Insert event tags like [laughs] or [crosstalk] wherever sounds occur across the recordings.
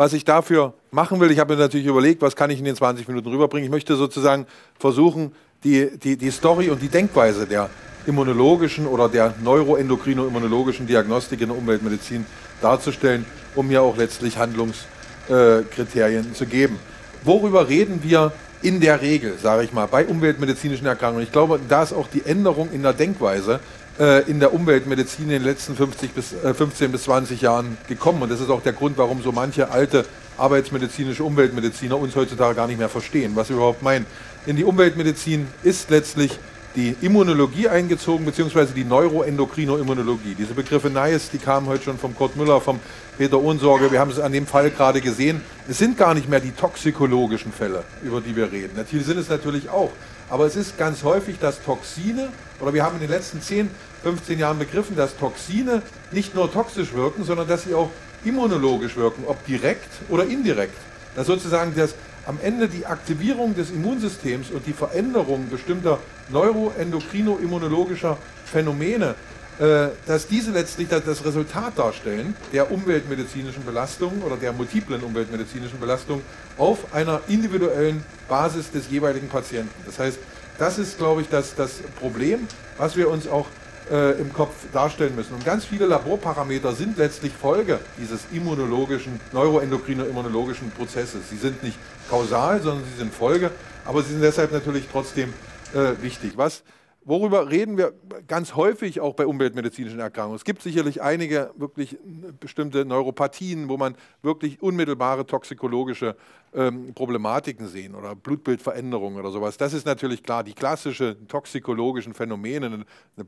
was ich dafür machen will. Ich habe mir natürlich überlegt, was kann ich in den 20 Minuten rüberbringen. Ich möchte sozusagen versuchen, die, die, die Story und die Denkweise der immunologischen oder der neuroendokrino-immunologischen Diagnostik in der Umweltmedizin darzustellen, um mir auch letztlich Handlungskriterien zu geben. Worüber reden wir in der Regel, sage ich mal, bei umweltmedizinischen Erkrankungen? Ich glaube, da ist auch die Änderung in der Denkweise äh, in der Umweltmedizin in den letzten 50 bis, äh, 15 bis 20 Jahren gekommen. Und das ist auch der Grund, warum so manche alte arbeitsmedizinische Umweltmediziner uns heutzutage gar nicht mehr verstehen, was sie überhaupt meinen. In die Umweltmedizin ist letztlich die Immunologie eingezogen, beziehungsweise die Neuroendokrinoimmunologie. Diese Begriffe NICE, die kamen heute schon vom Kurt Müller, vom Peter Ohnsorge, wir haben es an dem Fall gerade gesehen. Es sind gar nicht mehr die toxikologischen Fälle, über die wir reden. Natürlich sind es natürlich auch. Aber es ist ganz häufig, dass Toxine oder wir haben in den letzten 10, 15 Jahren begriffen, dass Toxine nicht nur toxisch wirken, sondern dass sie auch immunologisch wirken, ob direkt oder indirekt. Dass sozusagen das, am Ende die Aktivierung des Immunsystems und die Veränderung bestimmter neuroendokrino-immunologischer Phänomene, äh, dass diese letztlich das Resultat darstellen der umweltmedizinischen Belastung oder der multiplen umweltmedizinischen Belastung auf einer individuellen Basis des jeweiligen Patienten. Das heißt, das ist, glaube ich, das, das Problem, was wir uns auch äh, im Kopf darstellen müssen. Und ganz viele Laborparameter sind letztlich Folge dieses immunologischen, neuroendokrino-immunologischen Prozesses. Sie sind nicht kausal, sondern sie sind Folge, aber sie sind deshalb natürlich trotzdem äh, wichtig. Was Worüber reden wir ganz häufig auch bei umweltmedizinischen Erkrankungen? Es gibt sicherlich einige wirklich äh, bestimmte Neuropathien, wo man wirklich unmittelbare toxikologische ähm, Problematiken sehen oder Blutbildveränderungen oder sowas. Das ist natürlich klar. Die klassischen toxikologischen Phänomene, eine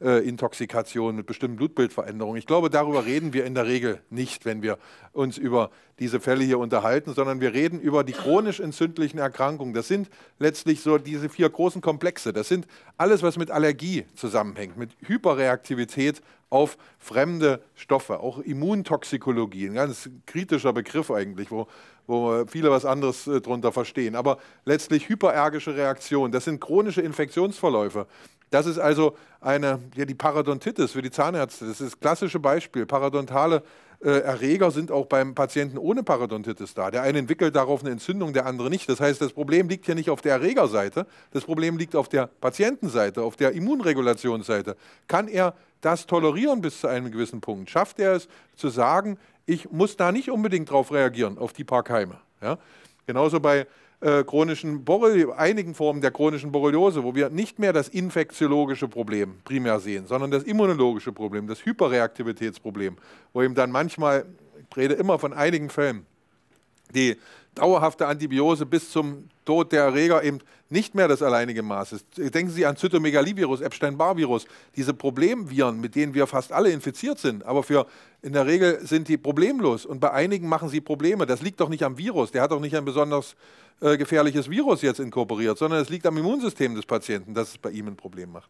Bleiintoxikation äh, mit bestimmten Blutbildveränderungen. Ich glaube, darüber reden wir in der Regel nicht, wenn wir uns über diese Fälle hier unterhalten, sondern wir reden über die chronisch entzündlichen Erkrankungen. Das sind letztlich so diese vier großen Komplexe. Das sind alles, was mit Allergie zusammenhängt, mit Hyperreaktivität auf fremde Stoffe, auch Immuntoxikologie, ein ganz kritischer Begriff eigentlich, wo wo viele was anderes äh, darunter verstehen. Aber letztlich hyperergische Reaktionen, das sind chronische Infektionsverläufe. Das ist also eine, ja, die Parodontitis für die Zahnärzte, das ist das klassische Beispiel. Parodontale äh, Erreger sind auch beim Patienten ohne Parodontitis da. Der eine entwickelt darauf eine Entzündung, der andere nicht. Das heißt, das Problem liegt hier nicht auf der Erregerseite, das Problem liegt auf der Patientenseite, auf der Immunregulationsseite. Kann er das tolerieren bis zu einem gewissen Punkt? Schafft er es zu sagen, ich muss da nicht unbedingt drauf reagieren, auf die Parkheime. Ja? Genauso bei äh, chronischen Borreli einigen Formen der chronischen Borreliose, wo wir nicht mehr das infektiologische Problem primär sehen, sondern das immunologische Problem, das Hyperreaktivitätsproblem, wo eben dann manchmal, ich rede immer von einigen Fällen, die dauerhafte Antibiose bis zum Tod der Erreger eben nicht mehr das alleinige Maß ist. Denken Sie an Zytomegalivirus, Epstein-Barr-Virus, diese Problemviren, mit denen wir fast alle infiziert sind, aber für in der Regel sind die problemlos und bei einigen machen sie Probleme. Das liegt doch nicht am Virus, der hat doch nicht ein besonders äh, gefährliches Virus jetzt inkorporiert, sondern es liegt am Immunsystem des Patienten, dass es bei ihm ein Problem macht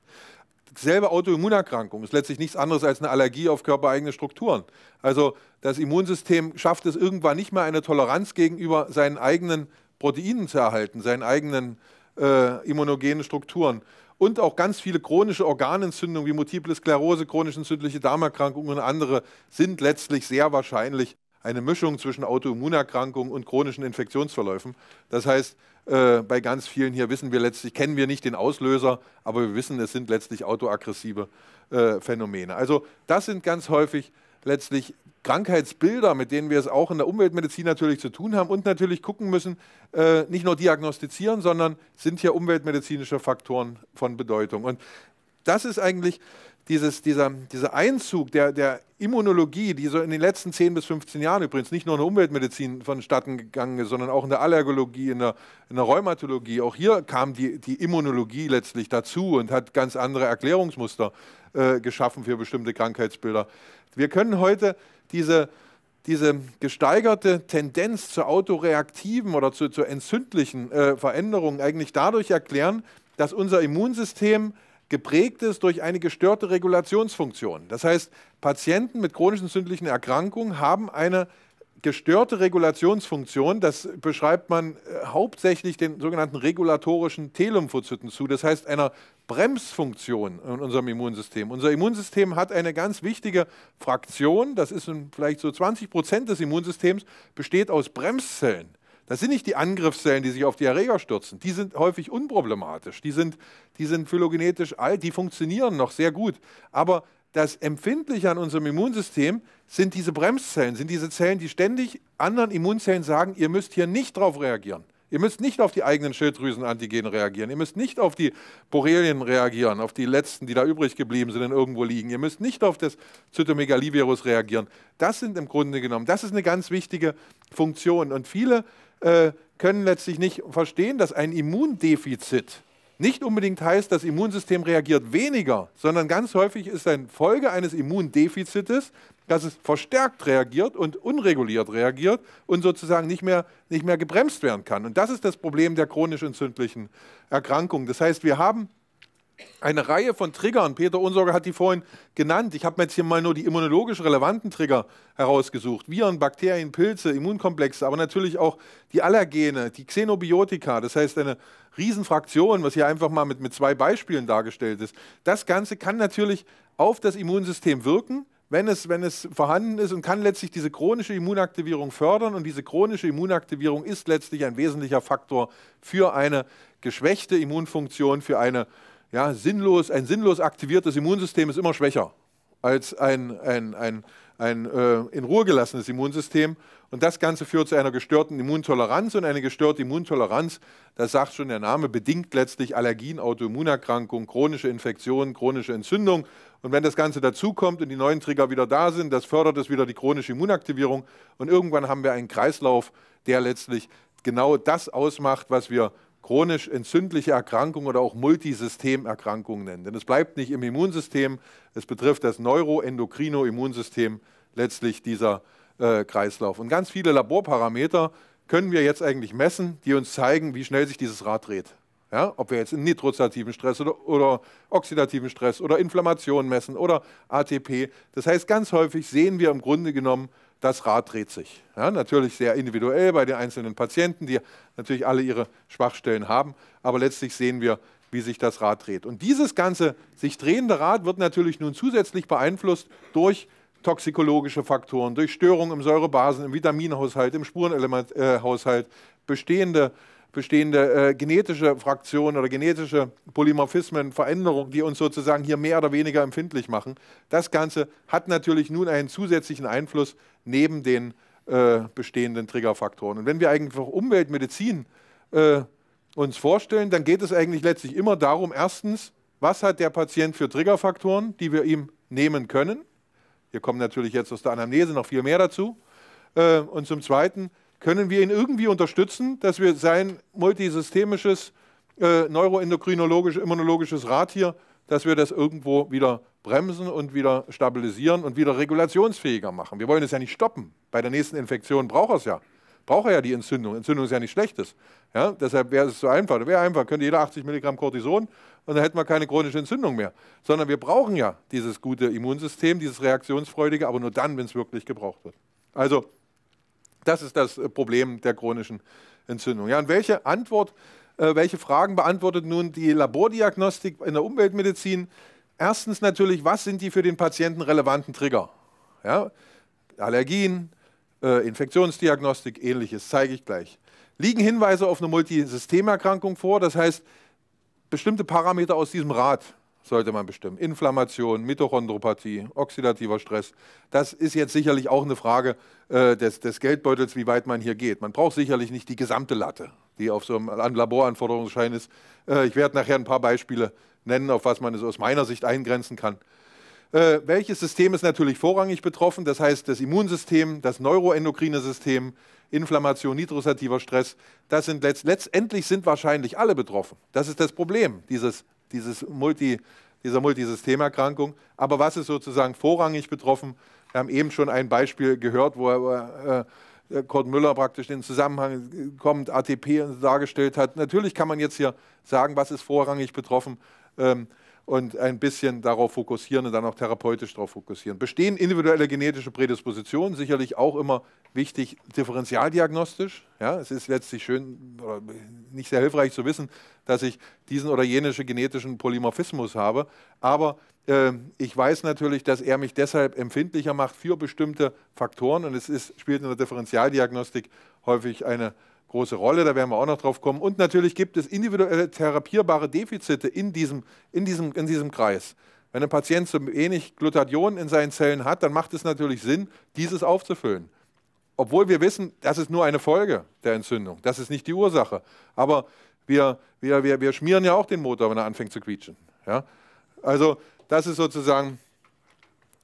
selbe Autoimmunerkrankung ist letztlich nichts anderes als eine Allergie auf körpereigene Strukturen. Also das Immunsystem schafft es irgendwann nicht mehr, eine Toleranz gegenüber seinen eigenen Proteinen zu erhalten, seinen eigenen äh, immunogenen Strukturen. Und auch ganz viele chronische Organentzündungen wie multiple Sklerose, chronisch entzündliche Darmerkrankungen und andere sind letztlich sehr wahrscheinlich eine Mischung zwischen Autoimmunerkrankungen und chronischen Infektionsverläufen. Das heißt, äh, bei ganz vielen hier wissen wir letztlich, kennen wir nicht den Auslöser, aber wir wissen, es sind letztlich autoaggressive äh, Phänomene. Also das sind ganz häufig letztlich Krankheitsbilder, mit denen wir es auch in der Umweltmedizin natürlich zu tun haben und natürlich gucken müssen, äh, nicht nur diagnostizieren, sondern sind hier umweltmedizinische Faktoren von Bedeutung. Und das ist eigentlich dieses, dieser, dieser Einzug der, der Immunologie, die so in den letzten 10 bis 15 Jahren übrigens nicht nur in der Umweltmedizin vonstatten gegangen ist, sondern auch in der Allergologie, in der, in der Rheumatologie, auch hier kam die, die Immunologie letztlich dazu und hat ganz andere Erklärungsmuster äh, geschaffen für bestimmte Krankheitsbilder. Wir können heute diese, diese gesteigerte Tendenz zu autoreaktiven oder zu, zu entzündlichen äh, Veränderungen eigentlich dadurch erklären, dass unser Immunsystem geprägt ist durch eine gestörte Regulationsfunktion. Das heißt, Patienten mit chronischen zündlichen Erkrankungen haben eine gestörte Regulationsfunktion, das beschreibt man äh, hauptsächlich den sogenannten regulatorischen T-Lymphozyten zu, das heißt einer Bremsfunktion in unserem Immunsystem. Unser Immunsystem hat eine ganz wichtige Fraktion, das ist vielleicht so 20 Prozent des Immunsystems, besteht aus Bremszellen. Das sind nicht die Angriffszellen, die sich auf die Erreger stürzen. Die sind häufig unproblematisch. Die sind, die sind phylogenetisch alt, die funktionieren noch sehr gut. Aber das Empfindliche an unserem Immunsystem sind diese Bremszellen, sind diese Zellen, die ständig anderen Immunzellen sagen, ihr müsst hier nicht drauf reagieren. Ihr müsst nicht auf die eigenen Schilddrüsenantigen reagieren. Ihr müsst nicht auf die Borrelien reagieren, auf die letzten, die da übrig geblieben sind und irgendwo liegen. Ihr müsst nicht auf das Zytomegalivirus reagieren. Das sind im Grunde genommen, das ist eine ganz wichtige Funktion. Und viele äh, können letztlich nicht verstehen, dass ein Immundefizit nicht unbedingt heißt, das Immunsystem reagiert weniger, sondern ganz häufig ist eine Folge eines Immundefizites, dass es verstärkt reagiert und unreguliert reagiert und sozusagen nicht mehr, nicht mehr gebremst werden kann. Und das ist das Problem der chronisch entzündlichen Erkrankungen. Das heißt, wir haben eine Reihe von Triggern. Peter Unsorge hat die vorhin genannt. Ich habe mir jetzt hier mal nur die immunologisch relevanten Trigger herausgesucht. Viren, Bakterien, Pilze, Immunkomplexe, aber natürlich auch die Allergene, die Xenobiotika, das heißt eine Riesenfraktion, was hier einfach mal mit, mit zwei Beispielen dargestellt ist. Das Ganze kann natürlich auf das Immunsystem wirken, wenn es, wenn es vorhanden ist und kann letztlich diese chronische Immunaktivierung fördern. Und diese chronische Immunaktivierung ist letztlich ein wesentlicher Faktor für eine geschwächte Immunfunktion, für eine äh, ja, sinnlos, ein sinnlos aktiviertes Immunsystem ist immer schwächer als ein, ein, ein, ein äh, in Ruhe gelassenes Immunsystem. Und das Ganze führt zu einer gestörten Immuntoleranz. Und eine gestörte Immuntoleranz, das sagt schon der Name, bedingt letztlich Allergien, Autoimmunerkrankungen, chronische Infektionen, chronische Entzündung. Und wenn das Ganze dazukommt und die neuen Trigger wieder da sind, das fördert es wieder die chronische Immunaktivierung. Und irgendwann haben wir einen Kreislauf, der letztlich genau das ausmacht, was wir chronisch entzündliche Erkrankungen oder auch Multisystemerkrankungen nennen. Denn es bleibt nicht im Immunsystem, es betrifft das Neuroendokrino-Immunsystem letztlich dieser äh, Kreislauf. Und ganz viele Laborparameter können wir jetzt eigentlich messen, die uns zeigen, wie schnell sich dieses Rad dreht. Ja, ob wir jetzt in nitrozativen Stress oder, oder oxidativen Stress oder Inflammation messen oder ATP. Das heißt, ganz häufig sehen wir im Grunde genommen das Rad dreht sich. Ja, natürlich sehr individuell bei den einzelnen Patienten, die natürlich alle ihre Schwachstellen haben, aber letztlich sehen wir, wie sich das Rad dreht. Und dieses ganze sich drehende Rad wird natürlich nun zusätzlich beeinflusst durch toxikologische Faktoren, durch Störungen im Säurebasen, im Vitaminhaushalt, im Spurenelementhaushalt, äh, bestehende äh, bestehende äh, genetische Fraktionen oder genetische Polymorphismen, Veränderungen, die uns sozusagen hier mehr oder weniger empfindlich machen. Das Ganze hat natürlich nun einen zusätzlichen Einfluss neben den äh, bestehenden Triggerfaktoren. Und wenn wir eigentlich Umweltmedizin äh, uns vorstellen, dann geht es eigentlich letztlich immer darum, erstens, was hat der Patient für Triggerfaktoren, die wir ihm nehmen können. Hier kommen natürlich jetzt aus der Anamnese noch viel mehr dazu. Äh, und zum Zweiten, können wir ihn irgendwie unterstützen, dass wir sein multisystemisches, äh, neuroendokrinologisches, immunologisches Rad hier, dass wir das irgendwo wieder bremsen und wieder stabilisieren und wieder regulationsfähiger machen. Wir wollen es ja nicht stoppen. Bei der nächsten Infektion braucht er es ja. Braucht er ja die Entzündung. Entzündung ist ja nicht schlechtes. Ja, deshalb wäre es so einfach. Wäre einfach, könnte jeder 80 Milligramm Cortison und dann hätten wir keine chronische Entzündung mehr. Sondern wir brauchen ja dieses gute Immunsystem, dieses reaktionsfreudige, aber nur dann, wenn es wirklich gebraucht wird. Also das ist das äh, Problem der chronischen Entzündung. Ja, und welche Antwort, äh, welche Fragen beantwortet nun die Labordiagnostik in der Umweltmedizin? Erstens natürlich, was sind die für den Patienten relevanten Trigger? Ja, Allergien, äh, Infektionsdiagnostik, ähnliches, zeige ich gleich. Liegen Hinweise auf eine Multisystemerkrankung vor, das heißt, bestimmte Parameter aus diesem Rad sollte man bestimmen. Inflammation, Mitochondropathie, oxidativer Stress. Das ist jetzt sicherlich auch eine Frage äh, des, des, Geldbeutels, wie weit man hier geht. Man braucht sicherlich nicht die gesamte Latte, die auf so einem Laboranforderungsschein ist. Äh, ich werde nachher ein paar Beispiele nennen, auf was man es aus meiner Sicht eingrenzen kann. Äh, welches System ist natürlich vorrangig betroffen? Das heißt, das Immunsystem, das neuroendokrine System, Inflammation, nitrosativer Stress, das sind letzt, letztendlich sind wahrscheinlich alle betroffen. Das ist das Problem dieses dieses Multi, dieser Multisystemerkrankung. Aber was ist sozusagen vorrangig betroffen? Wir haben eben schon ein Beispiel gehört, wo er, äh, Kurt Müller praktisch den Zusammenhang kommt, ATP dargestellt hat. Natürlich kann man jetzt hier sagen, was ist vorrangig betroffen. Ähm, und ein bisschen darauf fokussieren und dann auch therapeutisch darauf fokussieren. Bestehen individuelle genetische Prädispositionen, sicherlich auch immer wichtig, differenzialdiagnostisch. Ja, es ist letztlich schön, oder nicht sehr hilfreich zu wissen, dass ich diesen oder jenen genetischen Polymorphismus habe, aber äh, ich weiß natürlich, dass er mich deshalb empfindlicher macht für bestimmte Faktoren und es ist, spielt in der Differentialdiagnostik häufig eine Rolle große Rolle, da werden wir auch noch drauf kommen. Und natürlich gibt es individuelle therapierbare Defizite in diesem, in diesem, in diesem Kreis. Wenn ein Patient so wenig Glutathion in seinen Zellen hat, dann macht es natürlich Sinn, dieses aufzufüllen. Obwohl wir wissen, das ist nur eine Folge der Entzündung, das ist nicht die Ursache. Aber wir, wir, wir, wir schmieren ja auch den Motor, wenn er anfängt zu quietschen. Ja? Also das ist sozusagen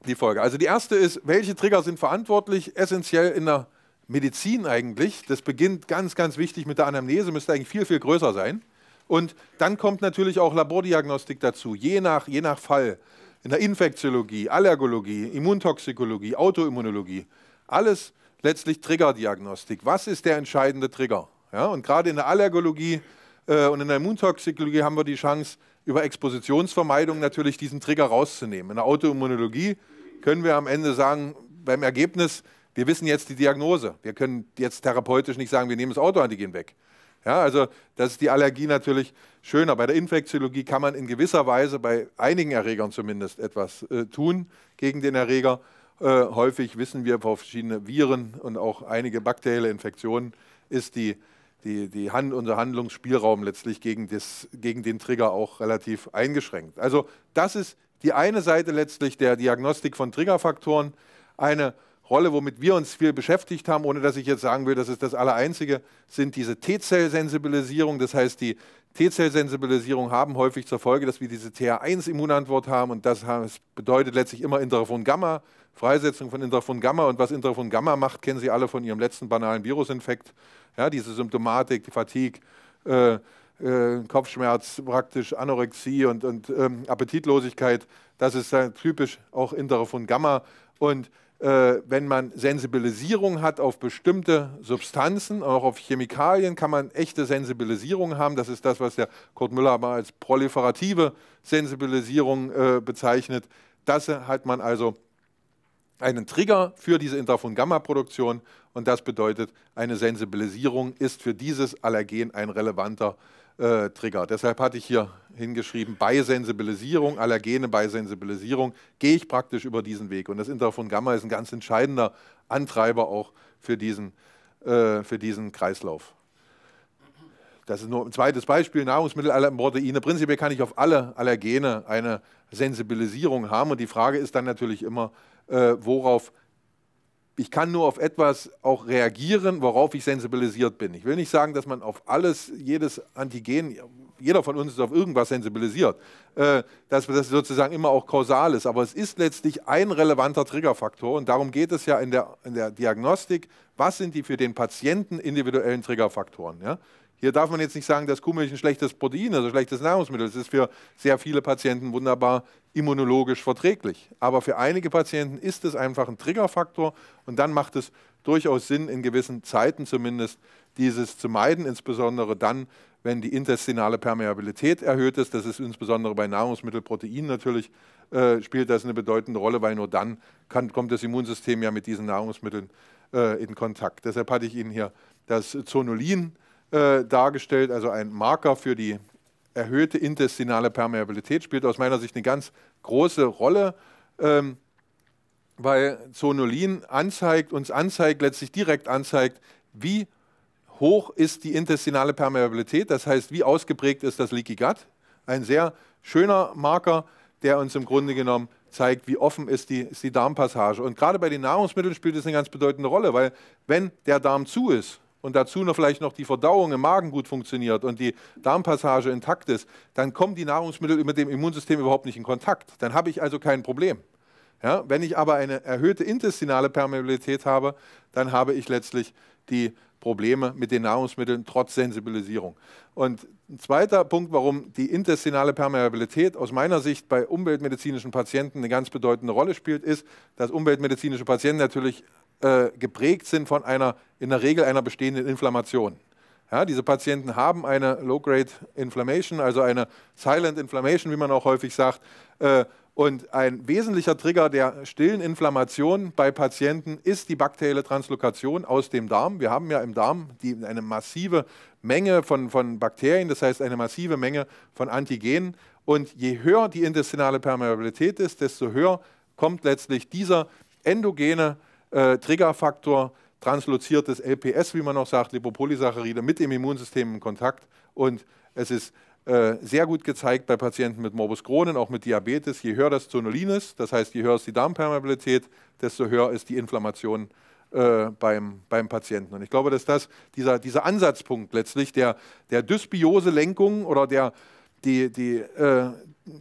die Folge. Also die erste ist, welche Trigger sind verantwortlich? Essentiell in der Medizin eigentlich, das beginnt ganz, ganz wichtig mit der Anamnese, müsste eigentlich viel, viel größer sein. Und dann kommt natürlich auch Labordiagnostik dazu, je nach, je nach Fall. In der Infektiologie, Allergologie, Immuntoxikologie, Autoimmunologie. Alles letztlich Triggerdiagnostik. Was ist der entscheidende Trigger? Ja, und gerade in der Allergologie äh, und in der Immuntoxikologie haben wir die Chance, über Expositionsvermeidung natürlich diesen Trigger rauszunehmen. In der Autoimmunologie können wir am Ende sagen, beim Ergebnis, wir wissen jetzt die Diagnose. Wir können jetzt therapeutisch nicht sagen, wir nehmen das Autoantigen weg. Ja, also das ist die Allergie natürlich schöner. Bei der Infektiologie kann man in gewisser Weise bei einigen Erregern zumindest etwas äh, tun gegen den Erreger. Äh, häufig wissen wir vor verschiedene Viren und auch einige bakterielle Infektionen ist die, die, die Hand, unser Handlungsspielraum letztlich gegen, das, gegen den Trigger auch relativ eingeschränkt. Also das ist die eine Seite letztlich der Diagnostik von Triggerfaktoren. Eine Rolle, womit wir uns viel beschäftigt haben, ohne dass ich jetzt sagen will, das ist das Allereinzige, sind diese T-Zell-Sensibilisierung. Das heißt, die T-Zell-Sensibilisierung haben häufig zur Folge, dass wir diese TH1-Immunantwort haben und das bedeutet letztlich immer Interferon Gamma, Freisetzung von Interferon Gamma und was Interferon Gamma macht, kennen Sie alle von Ihrem letzten banalen Virusinfekt. Ja, diese Symptomatik, die Fatigue, äh, äh, Kopfschmerz praktisch, Anorexie und, und ähm, Appetitlosigkeit, das ist äh, typisch auch Interferon Gamma und äh, wenn man Sensibilisierung hat auf bestimmte Substanzen, auch auf Chemikalien, kann man echte Sensibilisierung haben. Das ist das, was der Kurt Müller mal als proliferative Sensibilisierung äh, bezeichnet. Das hat man also einen Trigger für diese Interferon-Gamma-Produktion und das bedeutet, eine Sensibilisierung ist für dieses Allergen ein relevanter äh, äh, Trigger. Deshalb hatte ich hier hingeschrieben, bei Sensibilisierung, Allergene bei Sensibilisierung, gehe ich praktisch über diesen Weg. Und das Interferon Gamma ist ein ganz entscheidender Antreiber auch für diesen, äh, für diesen Kreislauf. Das ist nur ein zweites Beispiel, Nahrungsmittelproteine. Prinzipiell kann ich auf alle Allergene eine Sensibilisierung haben. Und die Frage ist dann natürlich immer, äh, worauf ich kann nur auf etwas auch reagieren, worauf ich sensibilisiert bin. Ich will nicht sagen, dass man auf alles, jedes Antigen, jeder von uns ist auf irgendwas sensibilisiert, äh, dass das sozusagen immer auch kausal ist. Aber es ist letztlich ein relevanter Triggerfaktor und darum geht es ja in der, in der Diagnostik, was sind die für den Patienten individuellen Triggerfaktoren. Ja? Hier darf man jetzt nicht sagen, dass Kuhmilch ein schlechtes Protein ist, also ein schlechtes Nahrungsmittel. Es ist für sehr viele Patienten wunderbar immunologisch verträglich. Aber für einige Patienten ist es einfach ein Triggerfaktor und dann macht es durchaus Sinn, in gewissen Zeiten zumindest dieses zu meiden, insbesondere dann, wenn die intestinale Permeabilität erhöht ist. Das ist insbesondere bei Nahrungsmittelproteinen natürlich, äh, spielt das eine bedeutende Rolle, weil nur dann kann, kommt das Immunsystem ja mit diesen Nahrungsmitteln äh, in Kontakt. Deshalb hatte ich Ihnen hier das Zonulin äh, äh, dargestellt, also ein Marker für die erhöhte intestinale Permeabilität, spielt aus meiner Sicht eine ganz große Rolle, ähm, weil Zonulin anzeigt, uns anzeigt, letztlich direkt anzeigt, wie hoch ist die intestinale Permeabilität, das heißt, wie ausgeprägt ist das Leaky Gut. Ein sehr schöner Marker, der uns im Grunde genommen zeigt, wie offen ist die, ist die Darmpassage. Und gerade bei den Nahrungsmitteln spielt es eine ganz bedeutende Rolle, weil wenn der Darm zu ist, und dazu noch vielleicht noch die Verdauung im Magen gut funktioniert und die Darmpassage intakt ist, dann kommen die Nahrungsmittel mit dem Immunsystem überhaupt nicht in Kontakt. Dann habe ich also kein Problem. Ja, wenn ich aber eine erhöhte intestinale Permeabilität habe, dann habe ich letztlich die Probleme mit den Nahrungsmitteln trotz Sensibilisierung. Und ein zweiter Punkt, warum die intestinale Permeabilität aus meiner Sicht bei umweltmedizinischen Patienten eine ganz bedeutende Rolle spielt, ist, dass umweltmedizinische Patienten natürlich äh, geprägt sind von einer, in der Regel einer bestehenden Inflammation. Ja, diese Patienten haben eine Low-Grade Inflammation, also eine Silent Inflammation, wie man auch häufig sagt. Äh, und ein wesentlicher Trigger der stillen Inflammation bei Patienten ist die bakterielle Translokation aus dem Darm. Wir haben ja im Darm die, eine massive Menge von, von Bakterien, das heißt eine massive Menge von Antigenen. Und je höher die intestinale Permeabilität ist, desto höher kommt letztlich dieser endogene äh, äh, Triggerfaktor, transluziertes LPS, wie man auch sagt, Lipopolysaccharide mit dem Immunsystem in Kontakt. Und es ist äh, sehr gut gezeigt bei Patienten mit Morbus Crohn, und auch mit Diabetes, je höher das Zonulin ist, das heißt, je höher ist die Darmpermeabilität, desto höher ist die Inflammation äh, beim, beim Patienten. Und ich glaube, dass das dieser, dieser Ansatzpunkt letztlich der, der Dysbiose-Lenkung oder der, die, die, äh,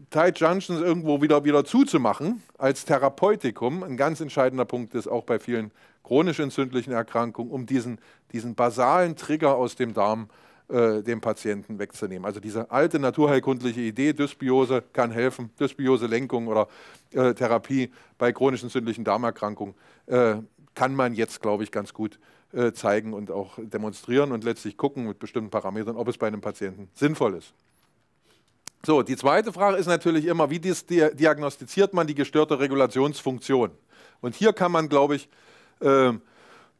Tight Junctions irgendwo wieder, wieder zuzumachen als Therapeutikum, ein ganz entscheidender Punkt ist auch bei vielen chronisch entzündlichen Erkrankungen, um diesen, diesen basalen Trigger aus dem Darm äh, dem Patienten wegzunehmen. Also diese alte naturheilkundliche Idee, Dysbiose kann helfen, Dysbiose-Lenkung oder äh, Therapie bei chronisch entzündlichen Darmerkrankungen äh, kann man jetzt, glaube ich, ganz gut äh, zeigen und auch demonstrieren und letztlich gucken mit bestimmten Parametern, ob es bei einem Patienten sinnvoll ist. So, die zweite Frage ist natürlich immer, wie diagnostiziert man die gestörte Regulationsfunktion? Und hier kann man, glaube ich, äh,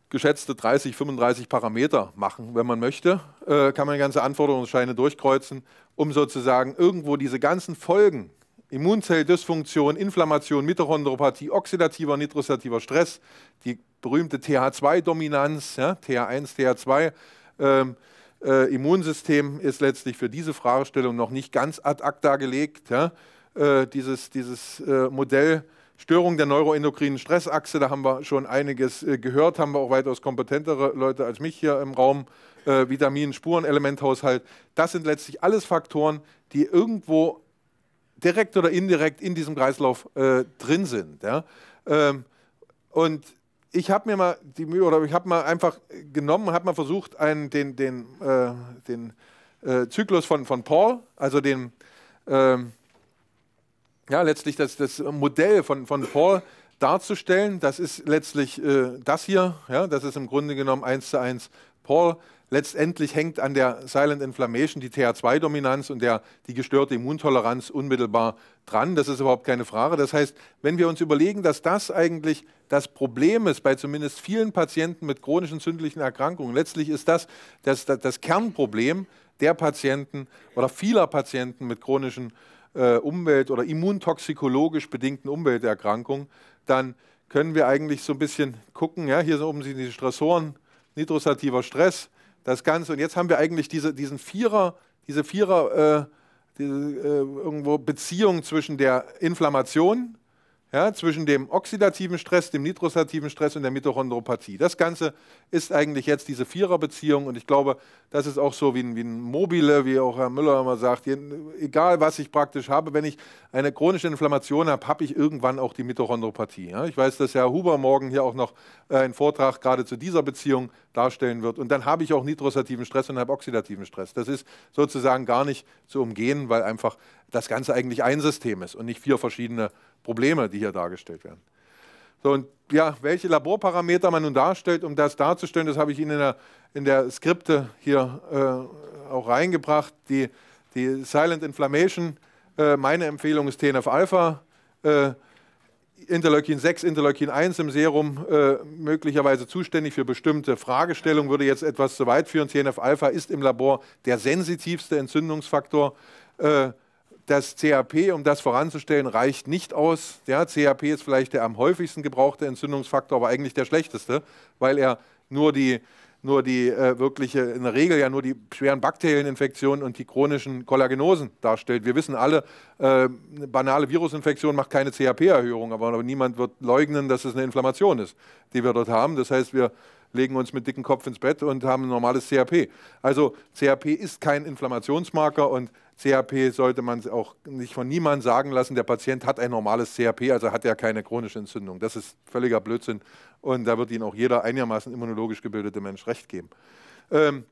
geschätzte 30, 35 Parameter machen, wenn man möchte. Äh, kann man ganze Anforderungsscheine durchkreuzen, um sozusagen irgendwo diese ganzen Folgen, Immunzelldysfunktion, Inflammation, Mitochondropathie, oxidativer, nitrosativer Stress, die berühmte TH2-Dominanz, ja, TH1, TH2, ähm, äh, Immunsystem ist letztlich für diese Fragestellung noch nicht ganz ad acta gelegt. Ja? Äh, dieses dieses äh, Modell Störung der neuroendokrinen Stressachse, da haben wir schon einiges äh, gehört, haben wir auch weitaus kompetentere Leute als mich hier im Raum. Äh, Vitaminen, Spuren, Elementhaushalt, das sind letztlich alles Faktoren, die irgendwo direkt oder indirekt in diesem Kreislauf äh, drin sind. Ja? Ähm, und ich habe mir mal die Mühe oder ich habe mal einfach genommen, und habe mal versucht, einen, den, den, äh, den äh, Zyklus von, von Paul, also den, äh, ja, letztlich das, das Modell von, von Paul darzustellen. Das ist letztlich äh, das hier, ja, das ist im Grunde genommen eins zu eins Paul. Letztendlich hängt an der Silent Inflammation die TH2-Dominanz und der, die gestörte Immuntoleranz unmittelbar dran, das ist überhaupt keine Frage. Das heißt, wenn wir uns überlegen, dass das eigentlich das Problem ist bei zumindest vielen Patienten mit chronischen zündlichen Erkrankungen, letztlich ist das das, das, das Kernproblem der Patienten oder vieler Patienten mit chronischen äh, Umwelt- oder immuntoxikologisch bedingten Umwelterkrankungen, dann können wir eigentlich so ein bisschen gucken, ja, hier oben sind die Stressoren, nitrosativer Stress, das Ganze. Und jetzt haben wir eigentlich diese, diesen Vierer, diese Vierer- äh, diese, äh, irgendwo Beziehung zwischen der Inflammation ja, zwischen dem oxidativen Stress, dem nitrosativen Stress und der Mitochondropathie. Das Ganze ist eigentlich jetzt diese Viererbeziehung und ich glaube, das ist auch so wie ein, wie ein Mobile, wie auch Herr Müller immer sagt, egal was ich praktisch habe, wenn ich eine chronische Inflammation habe, habe ich irgendwann auch die Mitochondropathie. Ja, ich weiß, dass Herr Huber morgen hier auch noch äh, einen Vortrag gerade zu dieser Beziehung darstellen wird und dann habe ich auch nitrosativen Stress und habe oxidativen Stress. Das ist sozusagen gar nicht zu umgehen, weil einfach das Ganze eigentlich ein System ist und nicht vier verschiedene Probleme, die hier dargestellt werden. So, und ja, welche Laborparameter man nun darstellt, um das darzustellen, das habe ich Ihnen in der, in der Skripte hier äh, auch reingebracht. Die, die Silent Inflammation, äh, meine Empfehlung ist TNF-Alpha, äh, Interleukin 6, Interleukin 1 im Serum, äh, möglicherweise zuständig für bestimmte Fragestellungen, würde jetzt etwas zu weit führen. TNF-Alpha ist im Labor der sensitivste Entzündungsfaktor. Äh, das CAP, um das voranzustellen, reicht nicht aus. Ja, CAP ist vielleicht der am häufigsten gebrauchte Entzündungsfaktor, aber eigentlich der schlechteste, weil er nur die, nur die äh, wirkliche, in der Regel ja nur die schweren Bakterieninfektionen und die chronischen Kollagenosen darstellt. Wir wissen alle, äh, eine banale Virusinfektion macht keine CAP-Erhöhung, aber, aber niemand wird leugnen, dass es eine Inflammation ist, die wir dort haben. Das heißt, wir legen uns mit dicken Kopf ins Bett und haben ein normales CAP. Also CAP ist kein Inflammationsmarker und CHP sollte man auch nicht von niemandem sagen lassen, der Patient hat ein normales CHP, also hat er keine chronische Entzündung. Das ist völliger Blödsinn und da wird Ihnen auch jeder einigermaßen immunologisch gebildete Mensch recht geben. Ähm,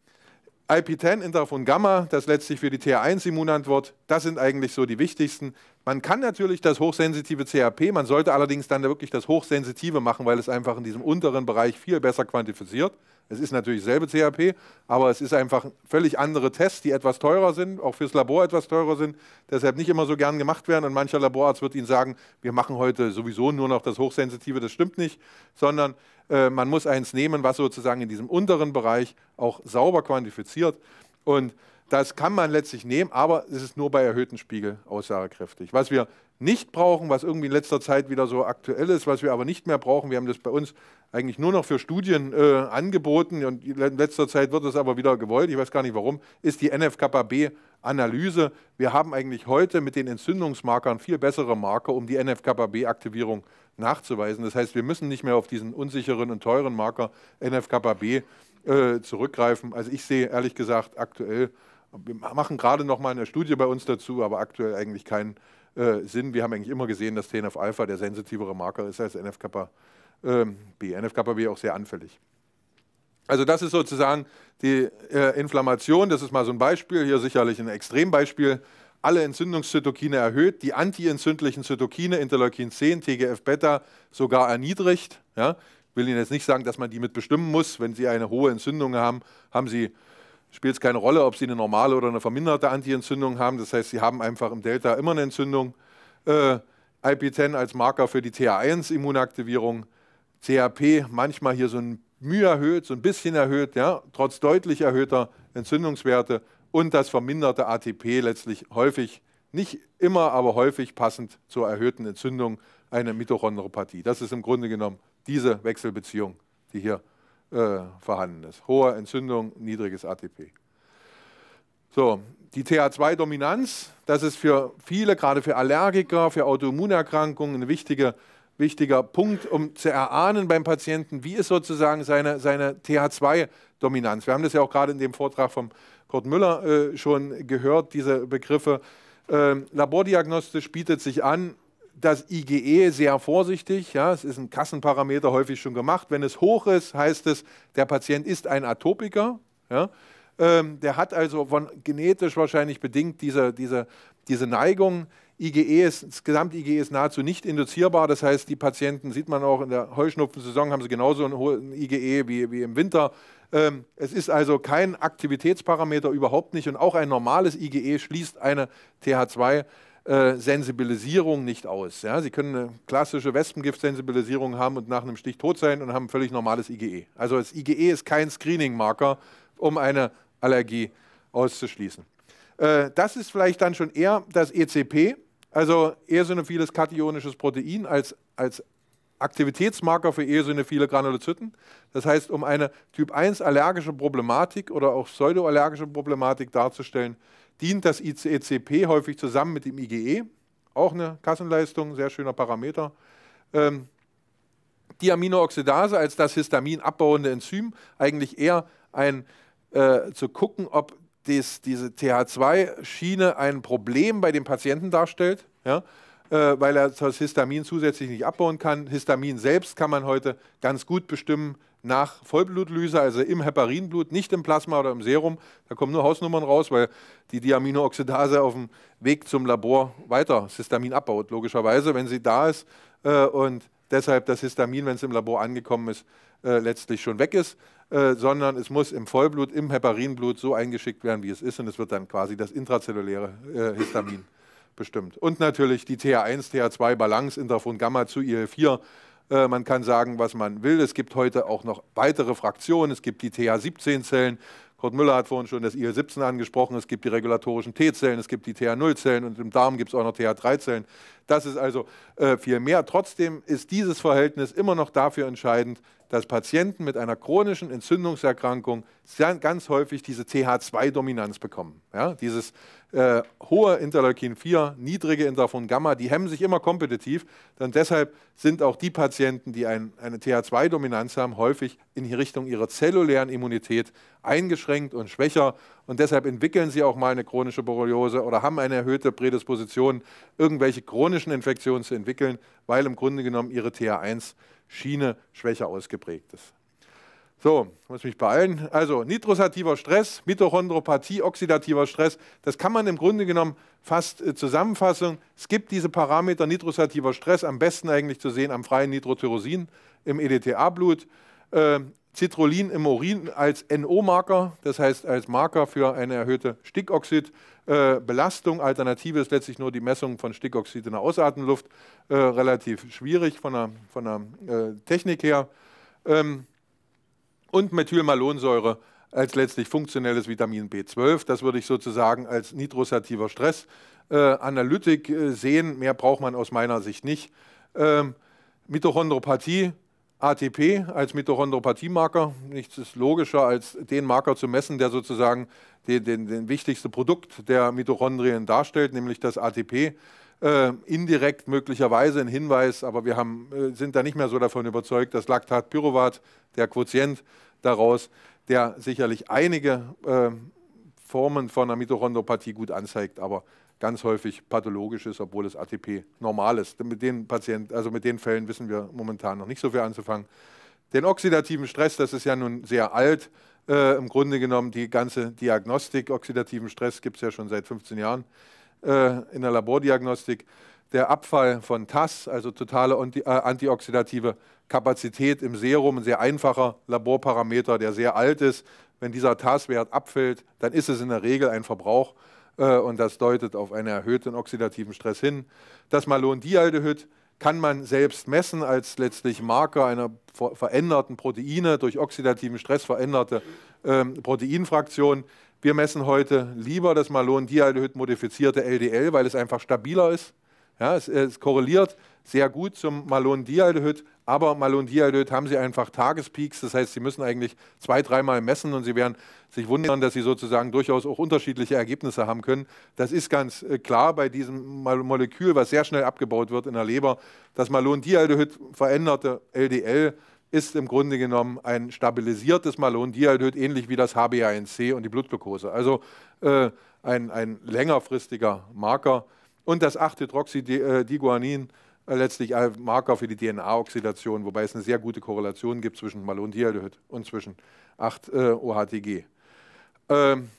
IP10, Interferon Gamma, das letztlich für die TH1-Immunantwort, das sind eigentlich so die wichtigsten. Man kann natürlich das hochsensitive CRP, man sollte allerdings dann wirklich das hochsensitive machen, weil es einfach in diesem unteren Bereich viel besser quantifiziert. Es ist natürlich dasselbe CRP, aber es ist einfach völlig andere Tests, die etwas teurer sind, auch fürs Labor etwas teurer sind, deshalb nicht immer so gern gemacht werden. Und mancher Laborarzt wird Ihnen sagen, wir machen heute sowieso nur noch das Hochsensitive, das stimmt nicht, sondern äh, man muss eins nehmen, was sozusagen in diesem unteren Bereich auch sauber quantifiziert. Und das kann man letztlich nehmen, aber es ist nur bei erhöhten Spiegel aussagekräftig. Was wir nicht brauchen, was irgendwie in letzter Zeit wieder so aktuell ist, was wir aber nicht mehr brauchen, wir haben das bei uns eigentlich nur noch für Studien äh, angeboten und in letzter Zeit wird das aber wieder gewollt, ich weiß gar nicht warum, ist die NFKB-Analyse. Wir haben eigentlich heute mit den Entzündungsmarkern viel bessere Marker, um die NFKB-Aktivierung nachzuweisen. Das heißt, wir müssen nicht mehr auf diesen unsicheren und teuren Marker NFKB äh, zurückgreifen. Also ich sehe ehrlich gesagt aktuell, wir machen gerade noch mal eine Studie bei uns dazu, aber aktuell eigentlich keinen äh, Sinn. Wir haben eigentlich immer gesehen, dass TNF-Alpha der sensitivere Marker ist als NFKB. Ähm, NFKB auch sehr anfällig. Also das ist sozusagen die äh, Inflammation, das ist mal so ein Beispiel, hier sicherlich ein Extrembeispiel, alle Entzündungszytokine erhöht, die antientzündlichen Zytokine, Interleukin 10, TGF-Beta, sogar erniedrigt. Ja? Ich will Ihnen jetzt nicht sagen, dass man die mitbestimmen muss. Wenn Sie eine hohe Entzündung haben, haben Sie spielt es keine Rolle, ob Sie eine normale oder eine verminderte Antientzündung haben. Das heißt, Sie haben einfach im Delta immer eine Entzündung. Äh, IP10 als Marker für die TH1-Immunaktivierung. CHP manchmal hier so ein Mühe erhöht, so ein bisschen erhöht, ja, trotz deutlich erhöhter Entzündungswerte und das verminderte ATP letztlich häufig, nicht immer, aber häufig passend zur erhöhten Entzündung eine Mitochondropathie. Das ist im Grunde genommen diese Wechselbeziehung, die hier äh, vorhanden ist. Hohe Entzündung, niedriges ATP. So, die TH2-Dominanz, das ist für viele, gerade für Allergiker, für Autoimmunerkrankungen eine wichtige äh, wichtiger Punkt, um zu erahnen beim Patienten, wie ist sozusagen seine, seine TH2-Dominanz. Wir haben das ja auch gerade in dem Vortrag von Kurt Müller äh, schon gehört, diese Begriffe. Ähm, labordiagnostisch bietet sich an, das IgE sehr vorsichtig, ja, es ist ein Kassenparameter häufig schon gemacht. Wenn es hoch ist, heißt es, der Patient ist ein Atopiker. Ja. Ähm, der hat also von genetisch wahrscheinlich bedingt diese, diese, diese Neigung. IgE ist, das Gesamt-IgE ist nahezu nicht induzierbar. Das heißt, die Patienten, sieht man auch in der Heuschnupfensaison, haben sie genauso ein hohen IgE wie, wie im Winter. Ähm, es ist also kein Aktivitätsparameter, überhaupt nicht. Und auch ein normales IgE schließt eine TH2 äh, Sensibilisierung nicht aus. Ja, Sie können eine klassische Wespengift-Sensibilisierung haben und nach einem Stich tot sein und haben ein völlig normales IgE. Also das IgE ist kein Screening-Marker, um eine Allergie auszuschließen. Äh, das ist vielleicht dann schon eher das ECP. Also eosinophiles kationisches Protein als, als Aktivitätsmarker für eosinophile Granulozyten. Das heißt, um eine Typ 1 allergische Problematik oder auch pseudoallergische Problematik darzustellen, dient das ICECP häufig zusammen mit dem IgE. Auch eine Kassenleistung, sehr schöner Parameter. Ähm, die Aminooxidase als das Histamin abbauende Enzym eigentlich eher ein äh, zu gucken, ob dies, diese TH2-Schiene ein Problem bei dem Patienten darstellt, ja, äh, weil er das Histamin zusätzlich nicht abbauen kann. Histamin selbst kann man heute ganz gut bestimmen nach Vollblutlyse, also im Heparinblut, nicht im Plasma oder im Serum. Da kommen nur Hausnummern raus, weil die Diaminooxidase auf dem Weg zum Labor weiter das Histamin abbaut, logischerweise, wenn sie da ist. Äh, und deshalb das Histamin, wenn es im Labor angekommen ist, äh, letztlich schon weg ist. Äh, sondern es muss im Vollblut, im Heparinblut so eingeschickt werden, wie es ist und es wird dann quasi das intrazelluläre äh, Histamin [laughs] bestimmt. Und natürlich die TH1, TH2-Balance, Interferon Gamma zu IL4. Äh, man kann sagen, was man will. Es gibt heute auch noch weitere Fraktionen. Es gibt die TH17-Zellen, Kurt Müller hat vorhin schon das IL-17 angesprochen, es gibt die regulatorischen T-Zellen, es gibt die TH0-Zellen und im Darm gibt es auch noch TH3-Zellen. Das ist also äh, viel mehr. Trotzdem ist dieses Verhältnis immer noch dafür entscheidend, dass Patienten mit einer chronischen Entzündungserkrankung ganz häufig diese TH2-Dominanz bekommen. Ja, dieses äh, hohe Interleukin-4, niedrige Interferon-Gamma, die hemmen sich immer kompetitiv. Und deshalb sind auch die Patienten, die ein, eine TH2-Dominanz haben, häufig in Richtung ihrer zellulären Immunität eingeschränkt und schwächer. Und deshalb entwickeln sie auch mal eine chronische Borreliose oder haben eine erhöhte Prädisposition, irgendwelche chronischen Infektionen zu entwickeln, weil im Grunde genommen ihre TH1 Schiene schwächer ausgeprägt ist. So, muss mich beeilen. Also nitrosativer Stress, Mitochondropathie, oxidativer Stress, das kann man im Grunde genommen fast äh, zusammenfassen. Es gibt diese Parameter nitrosativer Stress, am besten eigentlich zu sehen am freien Nitrothyrosin im EDTA-Blut. Äh, Citrullin im Urin als NO-Marker, das heißt als Marker für eine erhöhte Stickoxid, äh, Belastung. Alternative ist letztlich nur die Messung von Stickoxid in der Ausatemluft. Äh, relativ schwierig von der, von der äh, Technik her. Ähm, und Methylmalonsäure als letztlich funktionelles Vitamin B12. Das würde ich sozusagen als nitrosativer Stress äh, Analytik äh, sehen. Mehr braucht man aus meiner Sicht nicht. Ähm, Mitochondropathie ATP als Mitochondropathiemarker. Nichts ist logischer, als den Marker zu messen, der sozusagen den, den, den wichtigsten Produkt der Mitochondrien darstellt, nämlich das ATP. Äh, indirekt möglicherweise ein Hinweis, aber wir haben, äh, sind da nicht mehr so davon überzeugt, dass Lactatpyruvat, der Quotient daraus, der sicherlich einige äh, Formen von einer Mitochondropathie gut anzeigt, aber ganz häufig pathologisch ist, obwohl es ATP normal ist. Mit den Patienten, also mit den Fällen wissen wir momentan noch nicht so viel anzufangen. Den oxidativen Stress, das ist ja nun sehr alt. Äh, Im Grunde genommen die ganze Diagnostik oxidativen Stress gibt es ja schon seit 15 Jahren äh, in der Labordiagnostik. Der Abfall von TAS, also totale anti äh, antioxidative Kapazität im Serum, ein sehr einfacher Laborparameter, der sehr alt ist. Wenn dieser TAS-Wert abfällt, dann ist es in der Regel ein Verbrauch äh, und das deutet auf einen erhöhten oxidativen Stress hin. Das Malondialdehyd kann man selbst messen als letztlich Marker einer veränderten Proteine, durch oxidativen Stress veränderte ähm, Proteinfraktion. Wir messen heute lieber das Malondialdehyd modifizierte LDL, weil es einfach stabiler ist. Ja, es, es korreliert sehr gut zum Malondialdehyd, aber Malondialdehyd haben sie einfach Tagespeaks, das heißt, sie müssen eigentlich zwei, dreimal messen und sie werden sich wundern, dass sie sozusagen durchaus auch unterschiedliche Ergebnisse haben können. Das ist ganz äh, klar bei diesem Molekül, was sehr schnell abgebaut wird in der Leber. Das Malondialdehyd veränderte LDL ist im Grunde genommen ein stabilisiertes Malondialdehyd, ähnlich wie das HbA1c und die Blutglucose. Also äh, ein, ein längerfristiger Marker und das 8-Hydroxydiguanin, äh, äh, letztlich ein Marker für die DNA-Oxidation, wobei es eine sehr gute Korrelation gibt zwischen Malondialdehyd und zwischen 8-OHTG. Äh, ähm,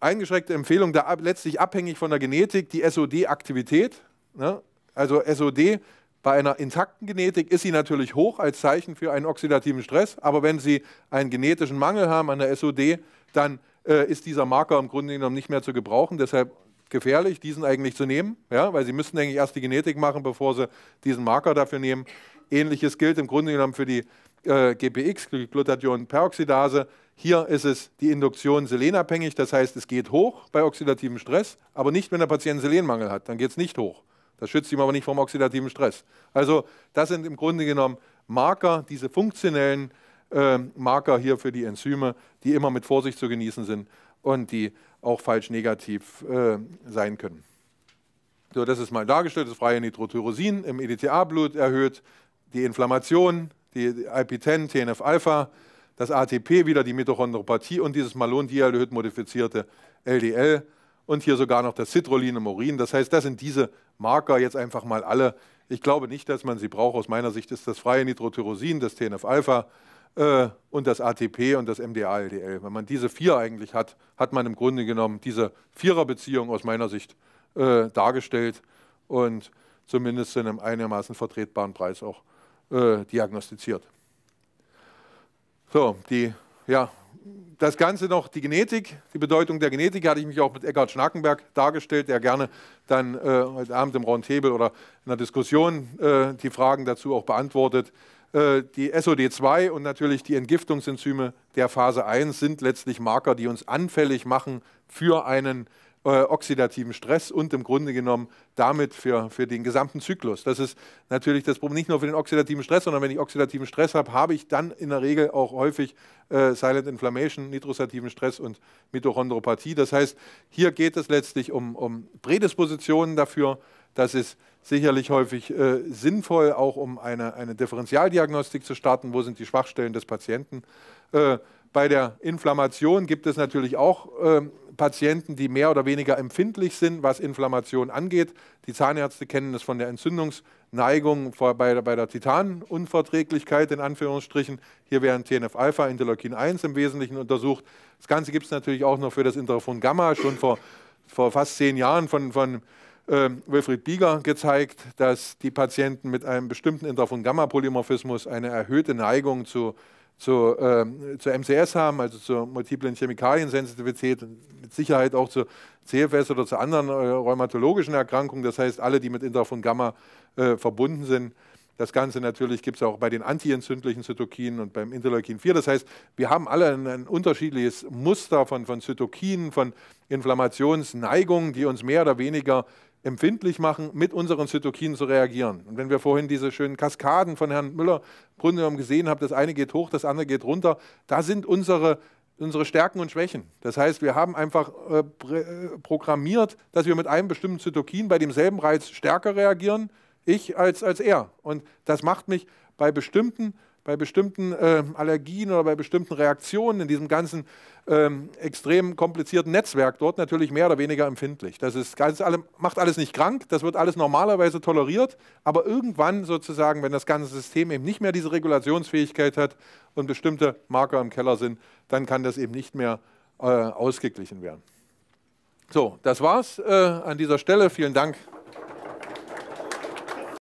eingeschränkte Empfehlung, da ab, letztlich abhängig von der Genetik, die SOD-Aktivität. Ne? Also SOD bei einer intakten Genetik ist sie natürlich hoch als Zeichen für einen oxidativen Stress, aber wenn Sie einen genetischen Mangel haben an der SOD, dann äh, ist dieser Marker im Grunde genommen nicht mehr zu gebrauchen. Deshalb gefährlich, diesen eigentlich zu nehmen, ja, weil sie müssen, denke ich, erst die Genetik machen, bevor sie diesen Marker dafür nehmen. Ähnliches gilt im Grunde genommen für die äh, GPX, Glutathionperoxidase. Hier ist es die Induktion selenabhängig, das heißt, es geht hoch bei oxidativem Stress, aber nicht, wenn der Patient Selenmangel hat, dann geht es nicht hoch. Das schützt ihn aber nicht vom oxidativen Stress. Also das sind im Grunde genommen Marker, diese funktionellen äh, Marker hier für die Enzyme, die immer mit Vorsicht zu genießen sind und die auch falsch negativ äh, sein können. So, das ist mal dargestellt, das freie Nitrothyrosin im EDTA-Blut erhöht die Inflammation, die IP10, TNF-Alpha, das ATP wieder, die Mitochondropathie und dieses Malondialdehyd modifizierte LDL und hier sogar noch das Citrullin im Urin. Das heißt, das sind diese Marker jetzt einfach mal alle. Ich glaube nicht, dass man sie braucht. Aus meiner Sicht ist das freie Nitrothyrosin, das TNF-Alpha, äh, und das ATP und das MDA-LDL. Wenn man diese vier eigentlich hat, hat man im Grunde genommen diese Viererbeziehung aus meiner Sicht äh, dargestellt und zumindest in einem einigermaßen vertretbaren Preis auch äh, diagnostiziert. So, die, ja, das Ganze noch die Genetik, die Bedeutung der Genetik hatte ich mich auch mit Eckhard Schnackenberg dargestellt, der gerne dann äh, heute Abend im Roundtable oder in einer Diskussion äh, die Fragen dazu auch beantwortet. Äh, die SOD2 und natürlich die Entgiftungsenzyme der Phase 1 sind letztlich Marker, die uns anfällig machen für einen äh, oxidativen Stress und im Grunde genommen damit für, für den gesamten Zyklus. Das ist natürlich das Problem, nicht nur für den oxidativen Stress, sondern wenn ich oxidativen Stress habe, habe ich dann in der Regel auch häufig äh, Silent Inflammation, nitrosativen Stress und Mitochondropathie. Das heißt, hier geht es letztlich um, um Prädispositionen dafür, das ist sicherlich häufig äh, sinnvoll, auch um eine, eine Differentialdiagnostik zu starten, wo sind die Schwachstellen des Patienten. Äh, bei der Inflammation gibt es natürlich auch äh, Patienten, die mehr oder weniger empfindlich sind, was Inflammation angeht. Die Zahnärzte kennen es von der Entzündungsneigung vor, bei, bei der Titanunverträglichkeit in Anführungsstrichen. Hier werden TNF-Alpha, Interleukin-1 im Wesentlichen untersucht. Das Ganze gibt es natürlich auch noch für das Interferon-Gamma, schon vor, vor fast zehn Jahren von, von äh, Wilfried Bieger gezeigt, dass die Patienten mit einem bestimmten Interferon Gamma-Polymorphismus eine erhöhte Neigung zu, zu, äh, zu MCS haben, also zur multiplen Chemikaliensensitivität, mit Sicherheit auch zu CFS oder zu anderen äh, rheumatologischen Erkrankungen, das heißt alle, die mit Interferon Gamma äh, verbunden sind. Das Ganze natürlich gibt es auch bei den antientzündlichen Zytokinen und beim Interleukin 4. Das heißt, wir haben alle ein, ein unterschiedliches Muster von, von Zytokinen, von Inflammationsneigungen, die uns mehr oder weniger empfindlich machen, mit unseren Zytokinen zu reagieren. Und wenn wir vorhin diese schönen Kaskaden von Herrn Müller Brunner gesehen haben, das eine geht hoch, das andere geht runter, da sind unsere, unsere Stärken und Schwächen. Das heißt, wir haben einfach äh, äh programmiert, dass wir mit einem bestimmten Zytokin bei demselben Reiz stärker reagieren, ich als, als er. Und das macht mich bei bestimmten bei bestimmten äh, Allergien oder bei bestimmten Reaktionen in diesem ganzen ähm, extrem komplizierten Netzwerk dort natürlich mehr oder weniger empfindlich. Das ist, das macht alles nicht krank, das wird alles normalerweise toleriert, aber irgendwann sozusagen, wenn das ganze System eben nicht mehr diese Regulationsfähigkeit hat und bestimmte Marker im Keller sind, dann kann das eben nicht mehr äh, ausgeglichen werden. So, das war's äh, an dieser Stelle. Vielen Dank